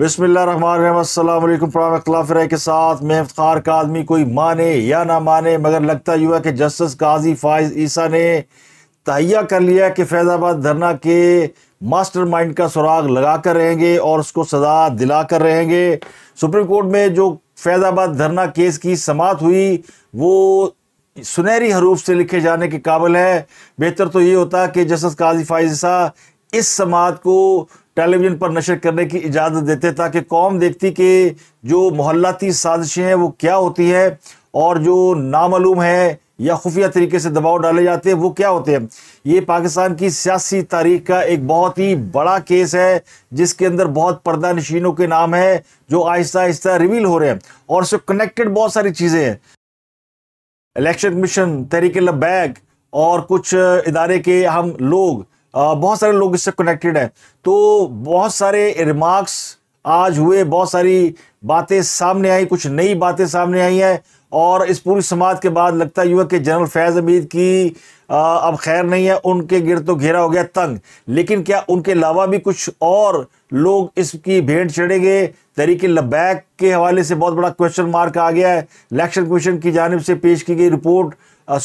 बिसमिल्लाफिर के साथ मैं इफ्तार का आदमी कोई माने या ना माने मगर लगता यू है कि जस्टिस काजी फायज ईसा ने तहिया कर लिया कि फैज़ाबाद धरना के मास्टरमाइंड का सुराग लगा कर रहेंगे और उसको सजा दिला कर रहेंगे सुप्रीम कोर्ट में जो फैज़ाबाद धरना केस की समात हुई वो सुनहरी हरूफ से लिखे जाने के काबिल है बेहतर तो ये होता कि जस्टिस काजी फायज ईसा इस समात को टेलीविज़न पर नशर करने की इजाज़त देते ताकि कौम देखती कि जो मोहल्लाती साजिशें हैं वो क्या होती है और जो नामूम है या खुफिया तरीके से दबाव डाले जाते हैं वो क्या होते हैं ये पाकिस्तान की सियासी तारीख का एक बहुत ही बड़ा केस है जिसके अंदर बहुत पर्दा नशीनों के नाम है जो आहिस्ता आहिस्ता रिवील हो रहे हैं और उससे कनेक्टेड बहुत सारी चीज़ें हैं इलेक्शन कमीशन तहरीक लबैग और कुछ इदारे के हम लोग बहुत सारे लोग इससे कनेक्टेड हैं तो बहुत सारे रिमार्क्स आज हुए बहुत सारी बातें सामने आई कुछ नई बातें सामने आई हैं और इस पूरी समाज के बाद लगता यू है कि जनरल फैज़ अमीद की आ, अब खैर नहीं है उनके गिर तो घेरा हो गया तंग लेकिन क्या उनके अलावा भी कुछ और लोग इसकी भेंट चढ़ेंगे तरीके लबैक के हवाले से बहुत बड़ा क्वेश्चन मार्क आ गया है इलेक्शन कमीशन की जानब से पेश की गई रिपोर्ट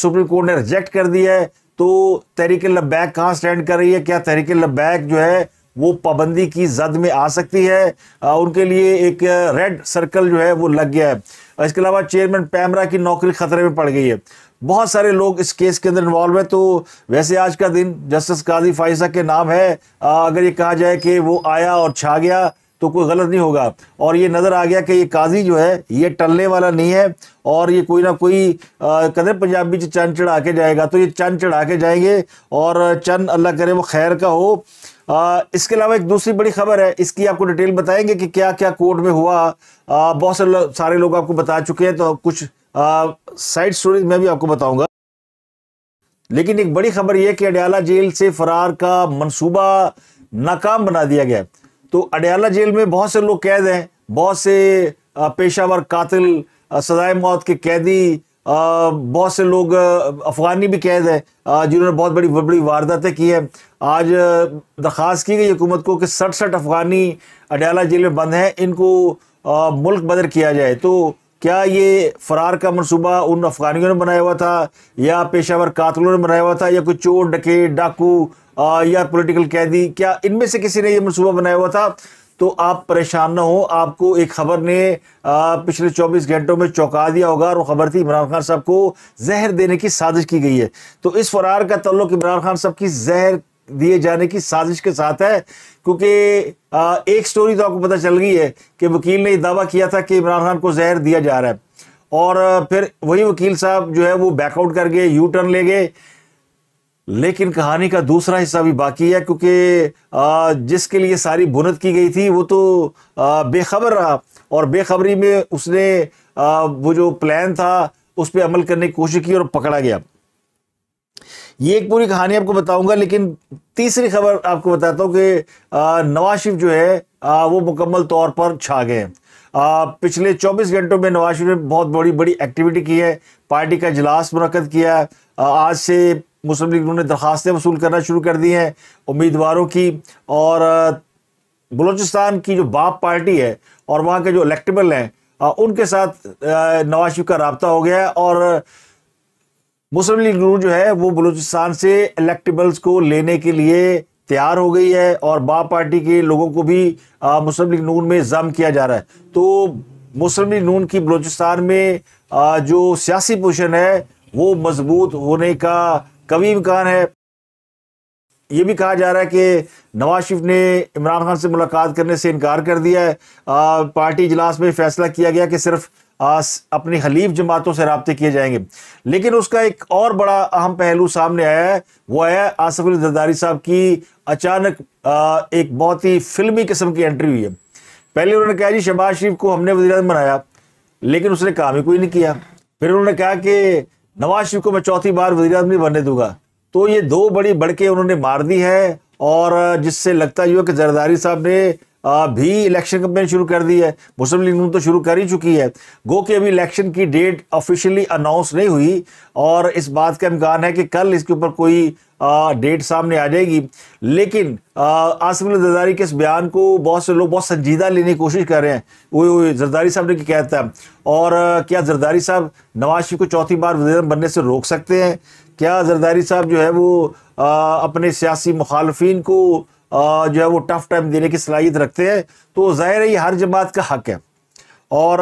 सुप्रीम कोर्ट ने रिजेक्ट कर दिया है तो तहरीक लब्बैक कहाँ स्टैंड कर रही है क्या तहरीक लब्बैक जो है वो पाबंदी की जद में आ सकती है आ, उनके लिए एक रेड सर्कल जो है वो लग गया है इसके अलावा चेयरमैन पैमरा की नौकरी खतरे में पड़ गई है बहुत सारे लोग इस केस के अंदर इन्वॉल्व है तो वैसे आज का दिन जस्टिस काजी फाइजा के नाम है आ, अगर ये कहा जाए कि वो आया और छा गया तो कोई गलत नहीं होगा और ये नज़र आ गया कि ये काजी जो है ये टलने वाला नहीं है और ये कोई ना कोई कदर पंजाबी चंद चढ़ा के जाएगा तो ये चंद चढ़ा के जाएंगे और चंद अल्लाह करे वो खैर का हो आ, इसके अलावा एक दूसरी बड़ी खबर है इसकी आपको डिटेल बताएंगे कि क्या क्या कोर्ट में हुआ आ, बहुत से लो, सारे लोग आपको बता चुके हैं तो कुछ साइड स्टोरीज में भी आपको बताऊंगा लेकिन एक बड़ी खबर यह कि अडयाला जेल से फरार का मंसूबा नाकाम बना दिया गया तो अडयाला जेल में बहुत से लोग कैद हैं बहुत से पेशावर कातिल सजाए मौत के कैदी बहुत से लोग अफगानी भी कैद हैं जिन्होंने बहुत बड़ी बड़ी वारदातें की हैं आज दरख्वास्त की गई हुकूमत को कि सड़सठ अफगानी अडयाला जेल में बंद हैं इनको मुल्क बदर किया जाए तो क्या ये फरार का मनसूबा उन अफगानियों ने बनाया हुआ था या पेशावर कातलों ने बनाया हुआ था या कोई चोर डके डाकू या पॉलिटिकल कैदी क्या इनमें से किसी ने ये मनसूबा बनाया हुआ था तो आप परेशान ना हो आपको एक खबर ने आ, पिछले 24 घंटों में चौंका दिया होगा और वो खबर थी इमरान खान साहब को जहर देने की साजिश की गई है तो इस फरार का तल्लुक इमरान खान साहब की जहर दिए जाने की साजिश के साथ है क्योंकि एक स्टोरी तो आपको पता चल गई है कि वकील ने दावा किया था कि इमरान खान को जहर दिया जा रहा है और फिर वही वकील साहब जो है वो बैकआउट कर गए यू टर्न ले गए लेकिन कहानी का दूसरा हिस्सा भी बाकी है क्योंकि जिसके लिए सारी बुनत की गई थी वो तो बेखबर रहा और बेखबरी में उसने वो जो प्लान था उस पर अमल करने की कोशिश की और पकड़ा गया ये एक पूरी कहानी आपको बताऊंगा लेकिन तीसरी खबर आपको बताता हूँ कि नवाज शरीफ जो है आ, वो मुकम्मल तौर पर छा गए पिछले 24 घंटों में नवाज शरीफ ने बहुत बड़ी बड़ी एक्टिविटी की है पार्टी का इजलास मुनद किया है आज से मुस्लिम लीग उन्होंने दरख्वास्तें वसूल करना शुरू कर दी हैं उम्मीदवारों की और बलूचिस्तान की जो बाप पार्टी है और वहाँ के जो इलेक्टेबल हैं उनके साथ नवाज शरीफ का रबता हो गया है और मुस्लिम लीग नून जो है वो बलूचिस्तान से इलेक्टेबल्स को लेने के लिए तैयार हो गई है और बा पार्टी के लोगों को भी मुस्लिम लीग नून में जम किया जा रहा है तो मुस्लिम लीग नून की बलूचिस्तान में आ, जो सियासी पोजिशन है वो मजबूत होने का कभी इम्कान है ये भी कहा जा रहा है कि नवाज शरीफ ने इमरान खान से मुलाकात करने से इनकार कर दिया है आ, पार्टी इजलास में फैसला किया गया कि सिर्फ अपनी खलीफ जमातों से रबते किए जाएंगे लेकिन उसका एक और बड़ा अहम पहलू सामने आया है वो आया आसफ अली जरदारी साहब की अचानक एक बहुत ही फिल्मी किस्म की एंट्री हुई है पहले उन्होंने कहा जी शहबाज शरीफ को हमने वजी बनाया लेकिन उसने काम ही कोई नहीं किया फिर उन्होंने कहा कि नवाज शरीफ को मैं चौथी बार वजी नहीं बनने दूंगा तो ये दो बड़ी बड़के उन्होंने मार दी है और जिससे लगता है कि जरदारी साहब ने भी इलेक्शन कंपेन शुरू कर दी है मुस्लिम लीग तो शुरू कर ही चुकी है गो कि अभी इलेक्शन की डेट ऑफिशियली अनाउंस नहीं हुई और इस बात का इम्कान है कि कल इसके ऊपर कोई डेट सामने आ जाएगी लेकिन आसिम जरदारी के इस बयान को बहुत से लोग बहुत संजीदा लेने की कोशिश कर रहे हैं वो, जरदारी साहब ने क्या कहता है और क्या जरदारी साहब नवाज शरीफ को चौथी बार वजीर बनने से रोक सकते हैं क्या जरदारी साहब जो है वो आ, अपने सियासी मुखालफी को जो है वो टफ टाइम देने की सलाहियत रखते हैं तो ज़ाहिर है ये हर जमात का हक है और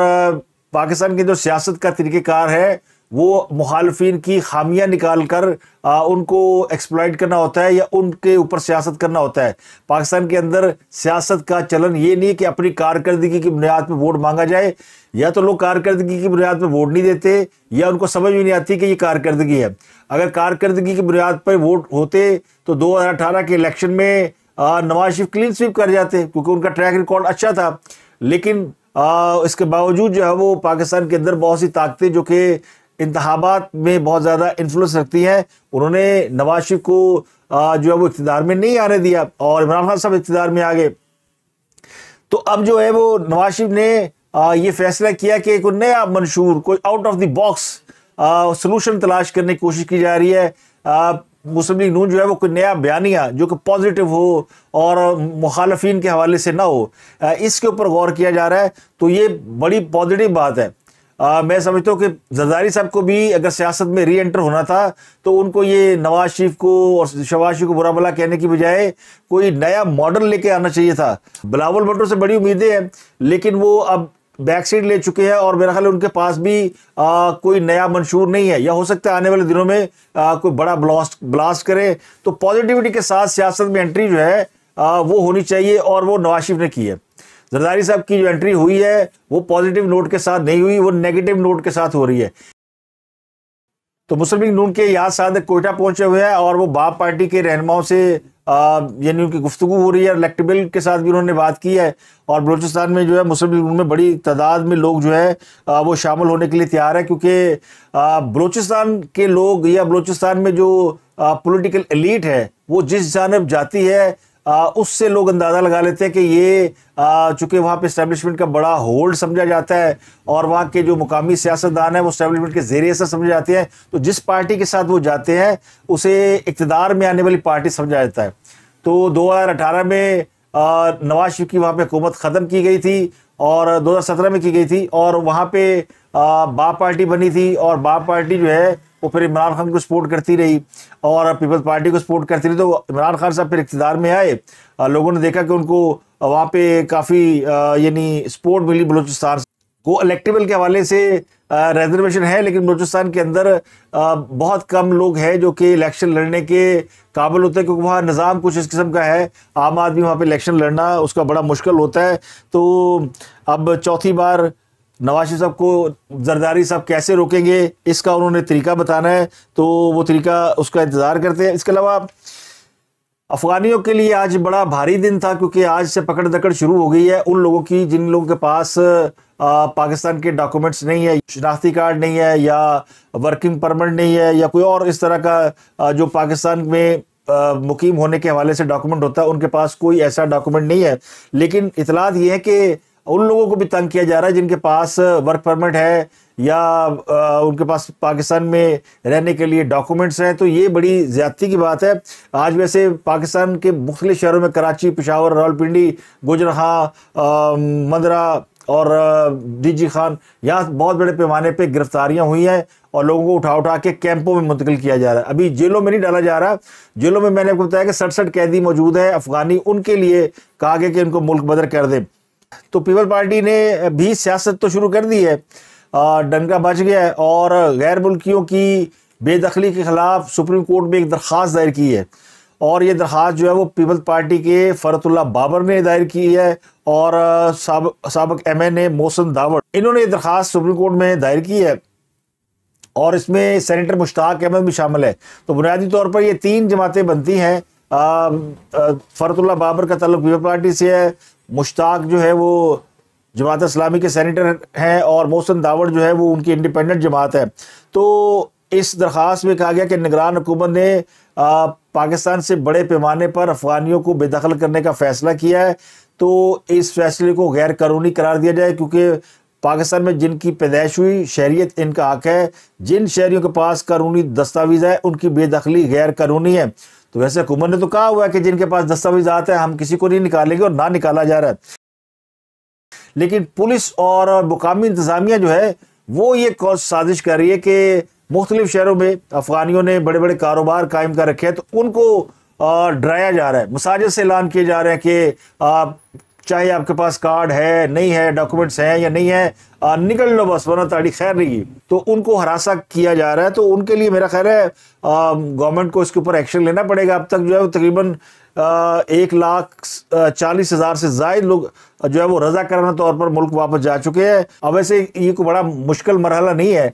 पाकिस्तान की जो सियासत का तरीक़ेकार है वो मुखालफन की खामियां निकाल कर आ, उनको एक्सप्लाइट करना होता है या उनके ऊपर सियासत करना होता है पाकिस्तान के अंदर सियासत का चलन ये नहीं कि अपनी कारकर्दगी की बुनियाद पर वोट मांगा जाए या तो लोग कारकर्दगी की बुनियाद पर वोट नहीं देते या उनको समझ भी नहीं आती कि ये कारकर्दगी है अगर कारकर्दगी की बुनियाद पर वोट होते तो दो हज़ार अठारह के इलेक्शन में नवाज शरीफ क्लीन स्वीप कर जाते क्योंकि उनका ट्रैक रिकॉर्ड अच्छा था लेकिन आ, इसके बावजूद जो है वो पाकिस्तान के अंदर बहुत सी ताकतें जो कि इंतबात में बहुत ज़्यादा इन्फ्लुएंस रखती हैं उन्होंने नवाज शरीफ को आ, जो है वो इकतदार में नहीं आने दिया और इमरान खान साहब इकतदार में आ गए तो अब जो है वो नवाज शरीफ ने आ, ये फैसला किया कि एक नया मंशूर कोई out of the box solution तलाश करने की कोशिश की जा रही है मुस्लिम लीग नून जो है वो कोई नया बयानिया जो कि पॉजिटिव हो और मुखालफी के हवाले से ना हो इसके ऊपर गौर किया जा रहा है तो ये बड़ी पॉजिटिव बात है आ, मैं समझता हूँ कि जरदारी साहब को भी अगर सियासत में री एंटर होना था तो उनको ये नवाज शरीफ को और शवाज शरीफ को बुरा भला कहने की बजाय कोई नया मॉडल लेके आना चाहिए था बिलावल भट्टो से बड़ी उम्मीदें हैं लेकिन वो अब बैकसीट ले चुके हैं और मेरा ख्याल उनके पास भी आ, कोई नया मंशूर नहीं है या हो सकता है आने वाले दिनों में आ, कोई बड़ा ब्लास्ट ब्लास्ट करे तो पॉजिटिविटी के साथ सियासत में एंट्री जो है आ, वो होनी चाहिए और वो नवाज शरीफ ने की है जरदारी साहब की जो एंट्री हुई है वो पॉजिटिव नोट के साथ नहीं हुई वो नेगेटिव नोट के साथ हो रही है तो मुस्लिम लीग नून के याद साधक कोयटा पहुंचे हुए हैं और वो बाप पार्टी के रहनुमाओं से यानी उनकी गुफ्तु हो रही है और इलेक्टेबल के साथ भी उन्होंने बात की है और बलूचिस्तान में जो है मुस्लिम लीग में बड़ी तादाद में लोग जो है आ, वो शामिल होने के लिए तैयार है क्योंकि बलूचिस्तान के लोग या बलूचिस्तान में जो पोलिटिकल एलिट है वो जिस जानब जाती है उससे लोग अंदाज़ा लगा लेते हैं कि ये चूँकि वहाँ पे इस्टेबलिशमेंट का बड़ा होल्ड समझा जाता है और वहाँ के जो मुकामी सियासतदान है वो इस्टेबलिशमेंट के जेर असर समझे जाते हैं तो जिस पार्टी के साथ वो जाते हैं उसे इकतदार में आने वाली पार्टी समझा जाता है तो 2018 में नवाज शरीफ की वहाँ पे हुकूमत ख़त्म की गई थी और 2017 में की गई थी और वहाँ पे बाप पार्टी बनी थी और बाप पार्टी जो है वो फिर इमरान खान को सपोर्ट करती रही और पीपल्स पार्टी को सपोर्ट करती रही तो इमरान खान साहब फिर इकतदार में आए लोगों ने देखा कि उनको वहाँ पे काफ़ी यानी सपोर्ट मिली बलूचिस्तान से वो इलेक्टिबल के हवाले से रिजर्वेशन है लेकिन बलूचिस्तान के अंदर आ, बहुत कम लोग हैं जो कि इलेक्शन लड़ने के काबिल होते हैं क्योंकि वहाँ निज़ाम कुछ इस किस्म का है आम आदमी वहाँ पे इलेक्शन लड़ना उसका बड़ा मुश्किल होता है तो अब चौथी बार नवाज साहब को जरदारी साहब कैसे रोकेंगे इसका उन्होंने तरीका बताना है तो वो तरीका उसका इंतज़ार करते हैं इसके अलावा अफगानियों के लिए आज बड़ा भारी दिन था क्योंकि आज से पकड़ दकड़ शुरू हो गई है उन लोगों की जिन लोगों के पास आ, पाकिस्तान के डॉक्यूमेंट्स नहीं है शनाख्ती कार्ड नहीं है या वर्किंग परमिट नहीं है या कोई और इस तरह का जो पाकिस्तान में मुकीम होने के हवाले से डॉक्यूमेंट होता है उनके पास कोई ऐसा डॉक्यूमेंट नहीं है लेकिन इतलात ये है कि उन लोगों को भी तंग किया जा रहा है जिनके पास वर्क परमिट है या उनके पास पाकिस्तान में रहने के लिए डॉक्यूमेंट्स हैं तो ये बड़ी ज़्यादती की बात है आज वैसे पाकिस्तान के मुख्तलि शहरों में कराची पिशावर रावलपिंडी गुजरहा मंदरा और डीजी खान यहाँ बहुत बड़े पैमाने पे गिरफ्तारियाँ हुई हैं और लोगों को उठा उठा के कैंपों में मुंतकिल किया जा रहा है अभी जेलों में नहीं डाला जा रहा जेलों में मैंने आपको बताया कि सड़सठ कैदी मौजूद हैं अफगानी उनके लिए कहा गया कि उनको मुल्क बदर कर दें तो पीपल पार्टी ने भी सियासत तो शुरू कर दी है અ ડંગા بچ ગયા હૈ ઓર ગેર બુલકિયો કી બેદખલી કે ખિલાફ સુપ્રીમ કોર્ટ મે એક દરખાસ્ત જારી કી હૈ ઓર યે દરખાસ્ત જો હે વો પીપલ પાર્ટી કે ફરતુલ્લા બાબર મે જારી કી હૈ ઓર સબ સબ એમએનએ મોસન દાવડ ઇનહોને યે દરખાસ્ત સુપ્રીમ કોર્ટ મે જારી કી હૈ ઓર ઇસમે સેનેટર મુસ્તાક अहमद ભી શામિલ હૈ તો બુનાદી તોર પર યે તીન જમાતે બનતી હૈ ફરતુલ્લા બાબર કા તલuq પીપલ પાર્ટી સે હૈ મુસ્તાક જો હે વો जमात इस्लामी के सैनिटर हैं और मोहसन दावड़ जो है वो उनकी इंडिपेंडेंट जमात है तो इस दरख्वास्त में कहा गया कि निगरान हुकूमत ने पाकिस्तान से बड़े पैमाने पर अफगानियों को बेदखल करने का फैसला किया है तो इस फैसले को गैर कानूनी करार दिया जाए क्योंकि पाकिस्तान में जिनकी पैदाइश हुई शहरीत इनका हक है जिन शहरीों के पास कानूनी दस्तावेज़ है उनकी बेदखली गैर कानूनी है तो वैसे हुकूमत ने तो कहा हुआ है कि जिनके पास दस्तावेज आते हैं हम किसी को नहीं निकालेंगे और ना निकाला जा रहा है लेकिन पुलिस और मुकामी इंतज़ामिया जो है वो ये साजिश कर रही है कि मुख्तलिफ शहरों में अफगानियों ने बड़े बड़े कारोबार कायम कर रखे हैं तो उनको डराया जा रहा है मसाजिद से ऐलान किए जा रहे हैं कि आप चाहे आपके पास कार्ड है नहीं है डॉक्यूमेंट्स हैं या नहीं है आ, निकल लो बस वरना ताड़ी खैर नहीं है तो उनको हरासा किया जा रहा है तो उनके लिए मेरा ख्याल है गवर्नमेंट को इसके ऊपर एक्शन लेना पड़ेगा अब तक जो है तकरीबन एक लाख चालीस हज़ार से जायद लोग जो है वो रजाकाराना तौर पर मुल्क वापस जा चुके हैं अब वैसे ये कोई बड़ा मुश्किल मरहला नहीं है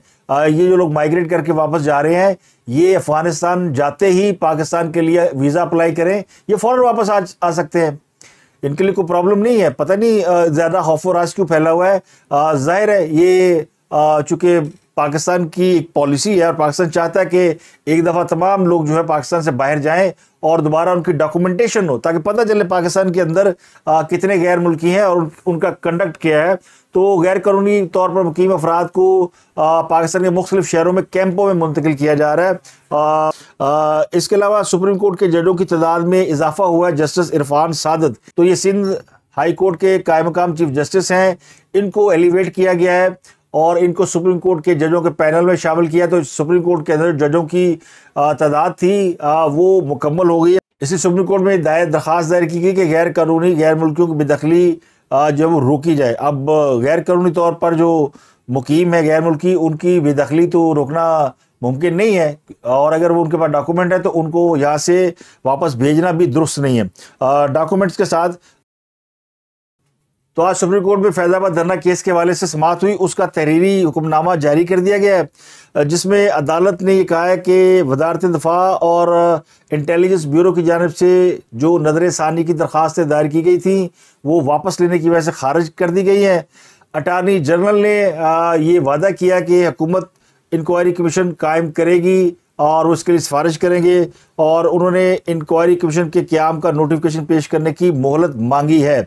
ये जो लोग माइग्रेट करके वापस जा रहे हैं ये अफ़गानिस्तान जाते ही पाकिस्तान के लिए वीज़ा अप्लाई करें ये फ़ौर वापस आ, आ सकते हैं इनके लिए कोई प्रॉब्लम नहीं है पता नहीं ज़्यादा खौफ व राज क्यों फैला हुआ है ज़ाहिर है ये चूँकि पाकिस्तान की एक पॉलिसी है और पाकिस्तान चाहता है कि एक दफ़ा तमाम लोग जो है पाकिस्तान से बाहर जाएं और दोबारा उनकी डॉक्यूमेंटेशन हो ताकि पता चले पाकिस्तान के अंदर आ, कितने गैर मुल्की हैं और उनका कंडक्ट क्या है तो गैर कानूनी तौर पर मुकीम अफराद को आ, पाकिस्तान के मुख्तलिफ शहरों में कैंपों में मुंतकिल किया जा रहा है आ, आ, इसके अलावा सुप्रीम कोर्ट के जजों की तादाद में इजाफा हुआ है जस्टिस इरफान सादत तो ये सिंध हाई कोर्ट के कायम काम चीफ जस्टिस हैं इनको एलिवेट किया गया है और इनको सुप्रीम कोर्ट के जजों के पैनल में शामिल किया तो सुप्रीम कोर्ट के अंदर जजों की तादाद थी वो मुकम्मल हो गई है इसी सुप्रीम कोर्ट में दायर दरख्वास्त दायर की गई कि गैर कानूनी गैर मुल्कियों की बेदखली जो रोकी जाए अब गैर कानूनी तौर पर जो मुकीम है गैर मुल्की उनकी बेदखली तो रोकना मुमकिन नहीं है और अगर वो उनके पास डॉक्यूमेंट है तो उनको यहाँ से वापस भेजना भी दुरुस्त नहीं है डॉक्यूमेंट्स के साथ तो आज सुप्रीम कोर्ट में फैजाबाद धरना केस के हवाले से समाप्त हुई उसका तहरीरी हुक्मनामा जारी कर दिया गया है जिसमें अदालत ने यह कहा है कि वजारत दफ़ा और इंटेलिजेंस ब्यूरो की जानब से जो नदर सानी की दरख्वास्तें दायर की गई थी वो वापस लेने की वजह से खारिज कर दी गई हैं अटारनी जनरल ने ये वादा किया कि हुकूमत इंक्वायरी कमीशन कायम करेगी और उसके लिए सिफारिश करेंगे और उन्होंने इंक्वायरी कमीशन के क्याम का नोटिफिकेशन पेश करने की मोहलत मांगी है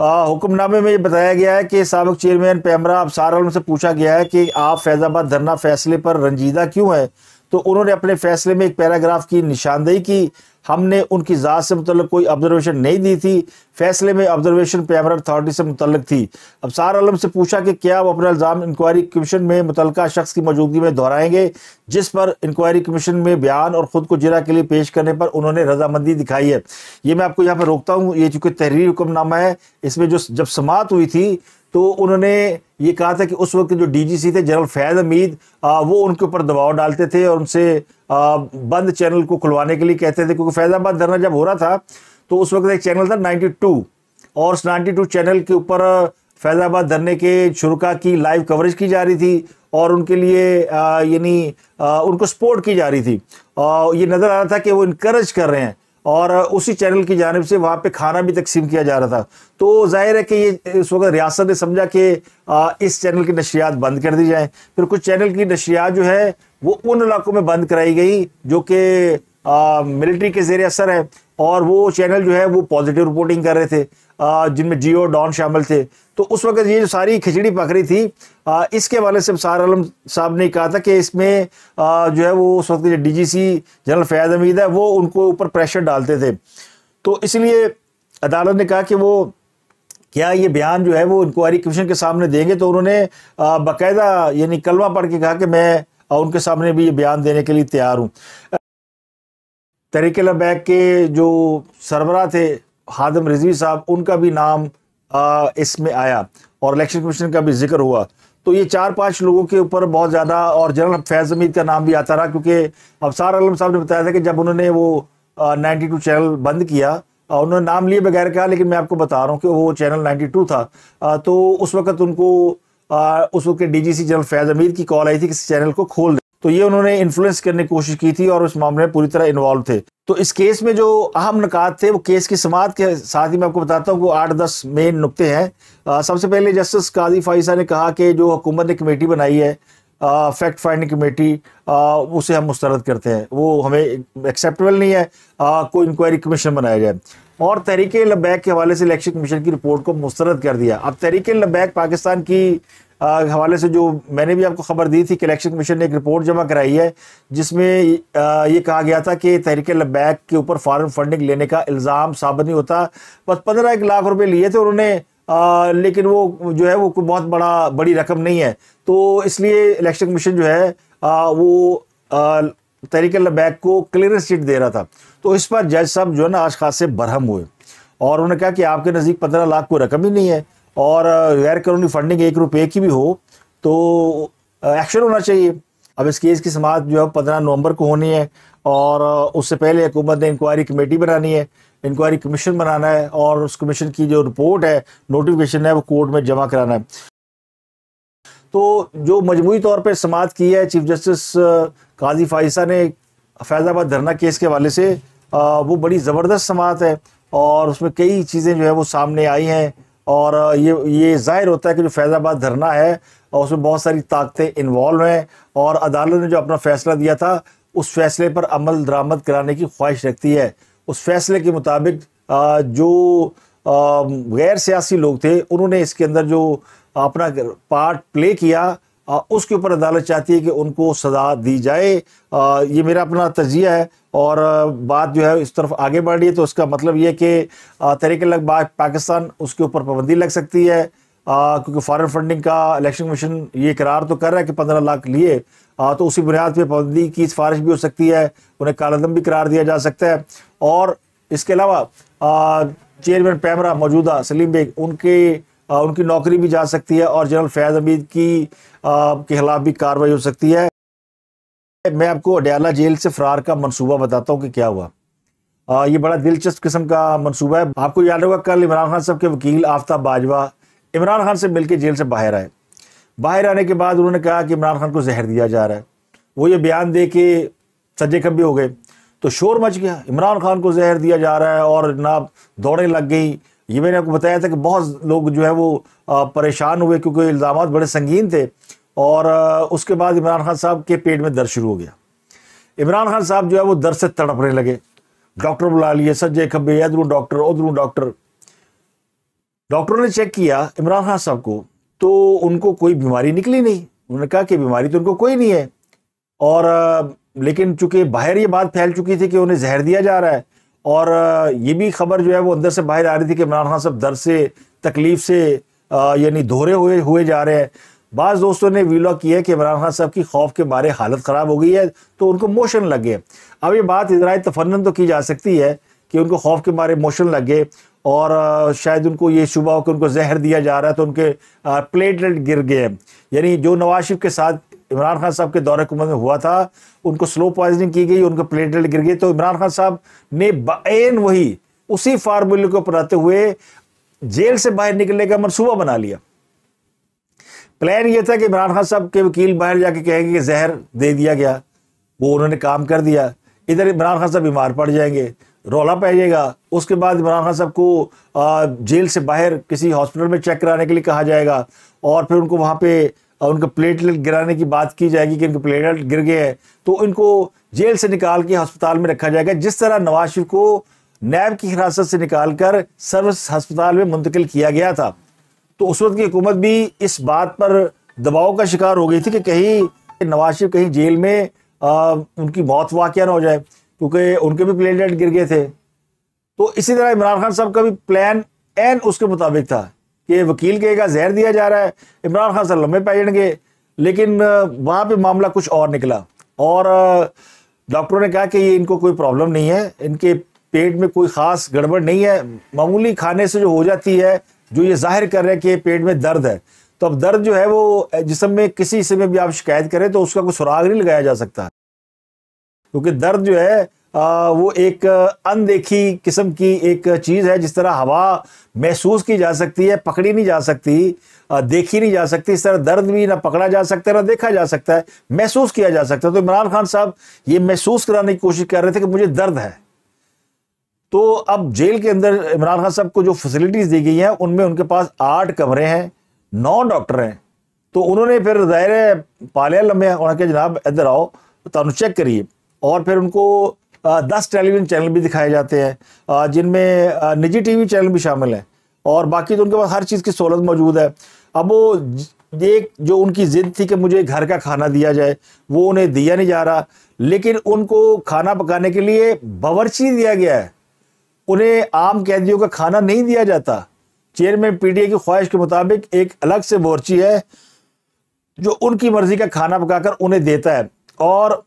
हुक्मनामे में ये बताया गया है कि सबक चेयरमैन पैमरा अब आलम से पूछा गया है कि आप फैज़ाबाद धरना फैसले पर रंजीदा क्यों है तो उन्होंने अपने फैसले में एक पैराग्राफ की निशानदेही की हमने उनकी ज़ात से मतलब कोई ऑब्जर्वेशन नहीं दी थी फैसले में ऑब्जर्वेशन पैमर अथॉरिटी से मुतलक थी अबसार आलम से पूछा कि क्या वो अपना इल्ज़ाम इंक्वायरी कमीशन में मुतल शख्स की मौजूदगी में दोहराएंगे जिस पर इंक्वायरी कमीशन में बयान और ख़ुद को जरा के लिए पेश करने पर उन्होंने रजामंदी दिखाई है ये मैं आपको यहाँ पर रोकता हूँ ये चूँकि तहरीर हुक्मनामा है इसमें जो जब समात हुई थी तो उन्होंने ये कहा था कि उस वक्त जो डीजीसी थे जनरल फैज़ हमीद वो उनके ऊपर दबाव डालते थे और उनसे बंद चैनल को खुलवाने के लिए कहते थे क्योंकि फैज़ाबाद धरना जब हो रहा था तो उस वक्त एक चैनल था 92 और उस 92 चैनल के ऊपर फैज़ाबाद धरने के शुरुका की लाइव कवरेज की जा रही थी और उनके लिए यानी उनको सपोर्ट की जा रही थी आ, ये नज़र आ रहा था कि वो इनक्रेज कर रहे हैं और उसी चैनल की जानब से वहाँ पे खाना भी तकसीम किया जा रहा था तो जाहिर है कि ये इस वक्त रियासत ने समझा कि इस चैनल की नशरियात बंद कर दी जाए फिर कुछ चैनल की नशरियात जो है वो उन इलाकों में बंद कराई गई जो कि मिलिट्री के जेर असर है और वो चैनल जो है वो पॉजिटिव रिपोर्टिंग कर रहे थे जिनमें जियो डॉन शामिल थे तो उस वक्त ये जो सारी खिचड़ी पक रही थी आ, इसके वाले से सार आलम साहब ने कहा था कि इसमें आ, जो है वो उस वक्त जो सी जनरल फैज़ हमीद है वो उनको ऊपर प्रेशर डालते थे तो इसलिए अदालत ने कहा कि वो क्या ये बयान जो है वो इंक्वायरी कमीशन के सामने देंगे तो उन्होंने बाकायदा यानी कलमा पढ़ के कहा कि मैं उनके सामने भी ये बयान देने के लिए तैयार हूँ तरीके लबैक के जो सरबरा थे हादम रिजवी साहब उनका भी नाम इसमें आया और इलेक्शन कमीशन का भी जिक्र हुआ तो ये चार पांच लोगों के ऊपर बहुत ज़्यादा और जनरल फैज़ हमीद का नाम भी आता रहा क्योंकि अबसार आलम साहब ने बताया था कि जब उन्होंने वो नाइन्टी टू चैनल बंद किया उन्होंने नाम लिए बगैर कहा लेकिन मैं आपको बता रहा हूँ कि वो चैनल नाइन्टी टू था आ, तो उस वक्त उनको आ, उस वक्त के डी जनरल फैज़ हमीद की कॉल आई थी कि इस चैनल को खोल तो ये उन्होंने इन्फ्लुएंस करने की कोशिश की थी और इस मामले में पूरी तरह इन्वॉल्व थे तो इस केस में जो अहम नकात थे वो केस की समाप्त के साथ ही मैं आपको बताता हूँ वो आठ दस मेन नुकते हैं आ, सबसे पहले जस्टिस काजी फाइसा ने कहा कि जो हुकूमत ने कमेटी बनाई है फैक्ट फाइंडिंग कमेटी उसे हम मुस्तरद करते हैं वो हमें एक्सेप्टेबल नहीं है आ, कोई इंक्वायरी कमीशन बनाया जाए और तहरीक लबैक के हवाले से इलेक्शन कमीशन की रिपोर्ट को मुस्तरद कर दिया अब तहरीक लबैक पाकिस्तान की हवाले से जो मैंने भी आपको खबर दी थी कि इलेक्शन कमीशन ने एक रिपोर्ट जमा कराई है जिसमें ये कहा गया था कि तहरीक लबैक के ऊपर फॉरन फंडिंग लेने का इल्ज़ाम साबित नहीं होता बस पंद्रह एक लाख रुपए लिए थे उन्होंने आ, लेकिन वो जो है वो बहुत बड़ा बड़ी रकम नहीं है तो इसलिए इलेक्शन कमीशन जो है आ, वो तहरीक लबैक को क्लियरेंस सीट दे रहा था तो इस पर जज साहब जो है ना आज खास से बरहम हुए और उन्होंने कहा कि आपके नज़दीक पंद्रह लाख कोई रकम ही नहीं है और गैर कानूनी फंडिंग एक रुपये की भी हो तो एक्शन होना चाहिए अब इस केस की समाज जो है पंद्रह नवंबर को होनी है और उससे पहले हुकूमत ने इंक्वायरी कमेटी बनानी है इंक्वायरी कमीशन बनाना है और उस कमीशन की जो रिपोर्ट है नोटिफिकेशन है वो कोर्ट में जमा कराना है तो जो मजमू तौर पर समाज की है चीफ जस्टिस काजी फाइसा ने फैजाबाद धरना केस के हवाले से वो बड़ी ज़बरदस्त समात है और उसमें कई चीज़ें जो है वो सामने आई हैं और ये ये जाहिर होता है कि जो फैज़ाबाद धरना है और उसमें बहुत सारी ताकतें इन्वॉल्व हैं और अदालत ने जो अपना फैसला दिया था उस फैसले पर अमल दरामद कराने की ख्वाहिश रखती है उस फैसले के मुताबिक जो गैर सियासी लोग थे उन्होंने इसके अंदर जो अपना पार्ट प्ले किया उसके ऊपर अदालत चाहती है कि उनको सजा दी जाए ये मेरा अपना तजिया है और बात जो है इस तरफ आगे बढ़ रही है तो इसका मतलब ये कि तरीके लग पाकिस्तान उसके ऊपर पाबंदी लग सकती है क्योंकि फॉरेन फंडिंग का इलेक्शन कमीशन ये करार तो कर रहा है कि पंद्रह लाख लिए आ, तो उसी बुनियाद पर पाबंदी की सिफारिश भी हो सकती है उन्हें कालदम भी करार दिया जा सकता है और इसके अलावा चेयरमैन पैमरा मौजूदा सलीम बेग उनके उनकी नौकरी भी जा सकती है और जनरल फैज़ हमीद की के खिलाफ भी कार्रवाई हो सकती है मैं आपको अडयाला जेल से फरार का मनसूबा बताता हूँ कि क्या हुआ आ, ये बड़ा दिलचस्प किस्म का मनसूबा है आपको याद होगा कल इमरान खान साहब के वकील आफ्ताब बाजवा इमरान खान से मिलकर जेल से बाहर आए बाहर आने के बाद उन्होंने कहा कि इमरान खान को जहर दिया जा रहा है वो ये बयान दे के सज्जे खब्बे हो गए तो शोर मच गया इमरान खान को जहर दिया जा रहा है और जनाब दौड़ें लग गई ये मैंने आपको बताया था कि बहुत लोग जो है वो परेशान हुए क्योंकि इल्ज़ाम बड़े संगीन थे और उसके बाद इमरान खान साहब के पेट में दर्द शुरू हो गया इमरान खान साहब जो है वो दर्द से तड़पने लगे डॉक्टर बुला लिए सज्जे खब्बे इधरों डॉक्टर उधरों डॉक्टर डॉक्टरों ने चेक किया इमरान खान साहब को तो उनको कोई बीमारी निकली नहीं उन्होंने कहा कि बीमारी तो उनको कोई नहीं है और लेकिन चूंकि बाहर ये बात फैल चुकी थी कि उन्हें जहर दिया जा रहा है और ये भी खबर जो है वो अंदर से बाहर आ रही थी कि इमरान खान साहब दर्द से तकलीफ से यानी धोरे हुए हुए जा रहे हैं बाज़ दोस्तों ने वीलॉ किया कि इमरान खान साहब की खौफ के बारे हालत ख़राब हो गई है तो उनको मोशन लग गए अब ये बात इजराय तफनन तो की जा सकती है कि उनको खौफ के मारे मोशन लग गए और शायद उनको ये शुबा हो कि उनको जहर दिया जा रहा है तो उनके प्लेटलेट गिर गए यानी जो नवाज शरीफ के साथ इमरान खान साहब के दौरे हुकूमत में हुआ था उनको स्लो पॉइजनिंग की गई उनके प्लेटलेट गिर गई तो इमरान खान साहब ने बैन वही उसी फार्मूले को अपनाते हुए जेल से बाहर निकलने का मनसूबा बना लिया प्लान यह था कि इमरान खान साहब के वकील बाहर जाके कहेंगे कि जहर दे दिया गया वो उन्होंने काम कर दिया इधर इमरान खान साहब बीमार पड़ जाएंगे रोला पै जाएगा उसके बाद इमरान खान साहब को जेल से बाहर किसी हॉस्पिटल में चेक कराने के लिए कहा जाएगा और फिर उनको वहाँ पे और उनका प्लेटलेट गिराने की बात की जाएगी कि इनके प्लेटलेट गिर गए हैं तो इनको जेल से निकाल के अस्पताल में रखा जाएगा जिस तरह नवाज शरीफ को नैब की हिरासत से निकाल कर सर्विस हस्पताल में मुंतकिल किया गया था तो उस वक्त की हुकूमत भी इस बात पर दबाव का शिकार हो गई थी कि कहीं नवाज शरीफ कहीं जेल में आ, उनकी मौत वाक़ ना हो जाए क्योंकि उनके भी प्लेटलेट गिर गए थे तो इसी तरह इमरान खान साहब का भी प्लान एन उसके मुताबिक था कि वकील कहेगा जहर दिया जा रहा है इमरान खान सर लम्बे पै जाएंगे लेकिन वहाँ पे मामला कुछ और निकला और डॉक्टरों ने कहा कि ये इनको कोई प्रॉब्लम नहीं है इनके पेट में कोई ख़ास गड़बड़ नहीं है मामूली खाने से जो हो जाती है जो ये जाहिर कर रहे हैं कि पेट में दर्द है तो अब दर्द जो है वो जिसम में किसी हिस्से में भी आप शिकायत करें तो उसका कोई सुराग नहीं लगाया जा सकता क्योंकि दर्द जो है वो एक अनदेखी किस्म की एक चीज़ है जिस तरह हवा महसूस की जा सकती है पकड़ी नहीं जा सकती देखी नहीं जा सकती इस तरह दर्द भी ना पकड़ा जा सकता है ना देखा जा सकता है महसूस किया जा सकता है तो इमरान खान साहब ये महसूस कराने की कोशिश कर रहे थे कि मुझे दर्द है तो अब जेल के अंदर इमरान खान साहब को जो फैसिलिटीज़ दी गई हैं उनमें उनके पास आठ कमरे हैं नौ डॉक्टर हैं तो उन्होंने फिर दायरे पालिया लम्बे उन्होंने कहा जनाब इधर आओ तो चेक करिए और फिर उनको दस टेलीविजन चैनल भी दिखाए जाते हैं जिनमें निजी टीवी चैनल भी शामिल हैं और बाकी तो उनके पास हर चीज़ की सहूलत मौजूद है अब वो एक जो उनकी ज़िद थी कि मुझे घर का खाना दिया जाए वो उन्हें दिया नहीं जा रहा लेकिन उनको खाना पकाने के लिए बावर्ची दिया गया है उन्हें आम कैदियों का खाना नहीं दिया जाता चेयरमैन आई की ख्वाहिश के मुताबिक एक अलग से बोर्ची है जो उनकी मर्ज़ी का खाना पकाकर उन्हें देता है और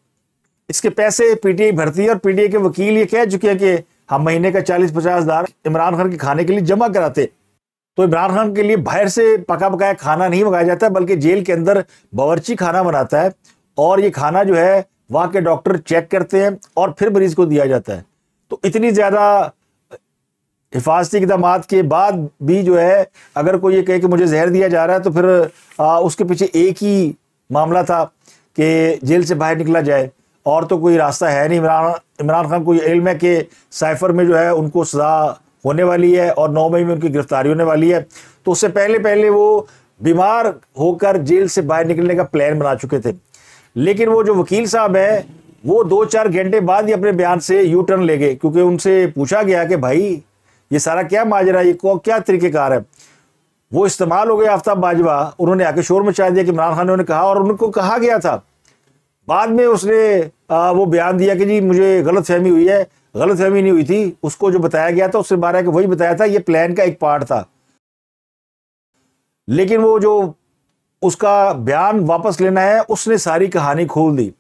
इसके पैसे पीटीआई भरती है और पीटीआई के वकील ये कह चुके हैं कि हम महीने का चालीस पचास हजार इमरान खान के खाने के लिए जमा कराते तो इमरान खान के लिए बाहर से पका पकाया खाना नहीं मंगाया जाता बल्कि जेल के अंदर बावरची खाना बनाता है और ये खाना जो है वहाँ के डॉक्टर चेक करते हैं और फिर मरीज को दिया जाता है तो इतनी ज़्यादा हिफाजती इकदाम के बाद भी जो है अगर कोई ये कहे कि मुझे जहर दिया जा रहा है तो फिर आ, उसके पीछे एक ही मामला था कि जेल से बाहर निकला जाए और तो कोई रास्ता है नहीं इमरान इमरान खान को इल्म है कि साइफर में जो है उनको सज़ा होने वाली है और नौ मई में उनकी गिरफ्तारी होने वाली है तो उससे पहले पहले वो बीमार होकर जेल से बाहर निकलने का प्लान बना चुके थे लेकिन वो जो वकील साहब हैं वो दो चार घंटे बाद ही अपने बयान से यू टर्न ले गए क्योंकि उनसे पूछा गया कि भाई ये सारा क्या माजरा ये क्या तरीक़ेकार है वो इस्तेमाल हो गए आफ्ताब बाजवा उन्होंने आके शोर मचा दिया कि इमरान खान ने उन्हें कहा और उनको कहा गया था बाद में उसने आ, वो बयान दिया कि जी मुझे गलत फहमी हुई है गलत फहमी नहीं हुई थी उसको जो बताया गया था उससे बारह के वही बताया था ये प्लान का एक पार्ट था लेकिन वो जो उसका बयान वापस लेना है उसने सारी कहानी खोल दी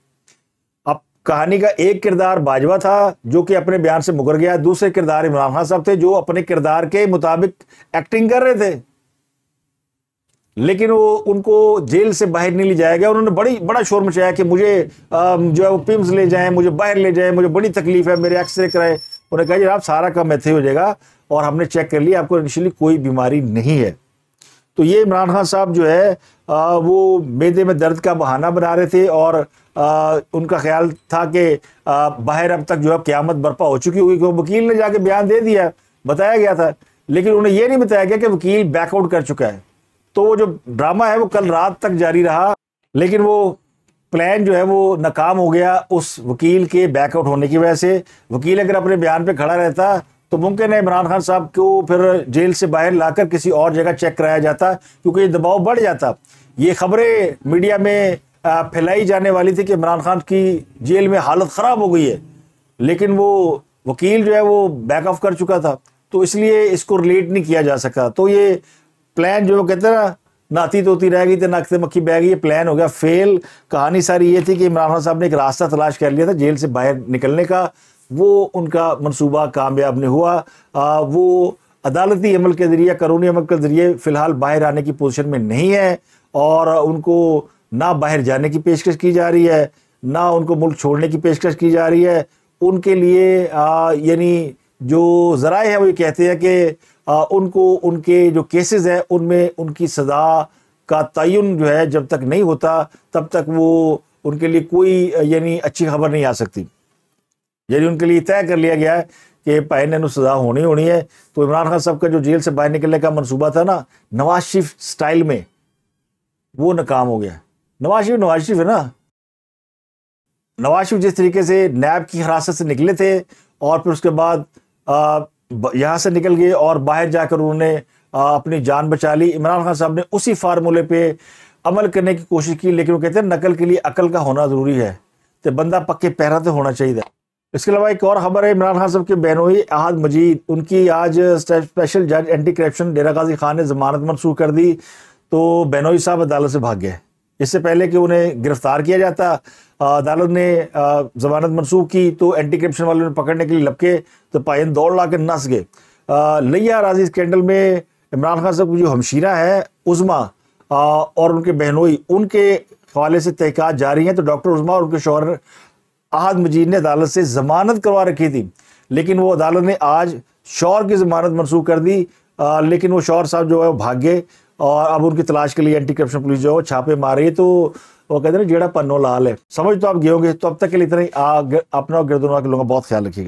अब कहानी का एक किरदार बाजवा था जो कि अपने बयान से मुकर गया दूसरे किरदार इमरान खान साहब थे जो अपने किरदार के मुताबिक एक्टिंग कर रहे थे लेकिन वो उनको जेल से बाहर नहीं ले जाया गया उन्होंने बड़ी बड़ा शोर मचाया कि मुझे आ, जो है वो पिम्स ले जाएं मुझे बाहर ले जाएं मुझे बड़ी तकलीफ है मेरे एक्सरे कराए उन्होंने कहा आप सारा काम ऐसे हो जाएगा और हमने चेक कर लिया आपको इनिशियली कोई बीमारी नहीं है तो ये इमरान खान साहब जो है आ, वो मेदे में दर्द का बहाना बना रहे थे और आ, उनका ख्याल था कि बाहर अब तक जो है क्यामत बर्पा हो चुकी होगी क्योंकि वकील ने जाके बयान दे दिया बताया गया था लेकिन उन्हें यह नहीं बताया गया कि वकील बैकआउट कर चुका है तो वो जो ड्रामा है वो कल रात तक जारी रहा लेकिन वो प्लान जो है वो नाकाम हो गया उस वकील के बैकआउट होने की वजह से वकील अगर अपने बयान पे खड़ा रहता तो मुमकिन है इमरान खान साहब को फिर जेल से बाहर लाकर किसी और जगह चेक कराया जाता क्योंकि दबाव बढ़ जाता ये खबरें मीडिया में फैलाई जाने वाली थी कि इमरान खान की जेल में हालत ख़राब हो गई है लेकिन वो वकील जो है वो बैकऑफ कर चुका था तो इसलिए इसको रिलेट नहीं किया जा सका तो ये प्लान जो कहते ना नाती तोती रह गई तो से मक्खी बह गई ये प्लान हो गया फेल कहानी सारी ये थी कि इमरान खान साहब ने एक रास्ता तलाश कर लिया था जेल से बाहर निकलने का वो उनका मनसूबा कामयाब नहीं हुआ आ, वो अदालती अमल के ज़रिए कानूनी अमल के ज़रिए फ़िलहाल बाहर आने की पोजिशन में नहीं है और उनको ना बाहर जाने की पेशकश की जा रही है ना उनको मुल्क छोड़ने की पेशकश की जा रही है उनके लिए यानी जो ज़रा है वो ये कहते हैं कि आ, उनको उनके जो केसेस हैं उनमें उनकी सज़ा का तयन जो है जब तक नहीं होता तब तक वो उनके लिए कोई यानी अच्छी खबर नहीं आ सकती यानी उनके लिए तय कर लिया गया है कि पहन सजा होनी होनी है तो इमरान खान साहब का जो जेल से बाहर निकलने का मनसूबा था ना नवाज शरीफ स्टाइल में वो नाकाम हो गया नवाज शरीफ नवाज शरीफ है ना नवाज शरीफ जिस तरीके से नैब की हिरासत से निकले थे और फिर उसके बाद यहाँ से निकल गए और बाहर जाकर उन्होंने अपनी जान बचा ली इमरान खान साहब ने उसी फार्मूले पे अमल करने की कोशिश की लेकिन वो कहते हैं नकल के लिए अकल का होना ज़रूरी है तो बंदा पक्के पैरा तो होना चाहिए इसके अलावा एक और खबर है इमरान खान साहब के बहनोई अहद मजीद उनकी आज स्पेशल जज एंटी करप्शन डेरा गाजी खान ने जमानत मनसूख कर दी तो बहनोई साहब अदालत से भाग गए इससे पहले कि उन्हें गिरफ्तार किया जाता अदालत ने जमानत मनसूख की तो एंटी करप्शन वालों ने पकड़ने के लिए लपके तो पायन दौड़ ला कर नस गए लिया राजी स्कैंडल में इमरान खान साहब की जो हमशीरा है उज़मा और उनके बहनोई उनके हवाले से तहक़ात जारी हैं तो डॉक्टर उज़मा और उनके शोहर अहद मजीद ने अदालत से ज़मानत करवा रखी थी लेकिन वो अदालत ने आज शौर की ज़मानत मनसूख कर दी आ, लेकिन वो शौर साहब जो है वो भाग गए और अब उनकी तलाश के लिए एंटी करप्शन पुलिस जो छापे मारे तो वो कहते हैं ना जेड़ा पन्नो लाल है समझ तो आप गए होंगे तो अब तक के लिए इतना ही अपना और गिरदोनवा के लोगों का बहुत ख्याल रखिएगा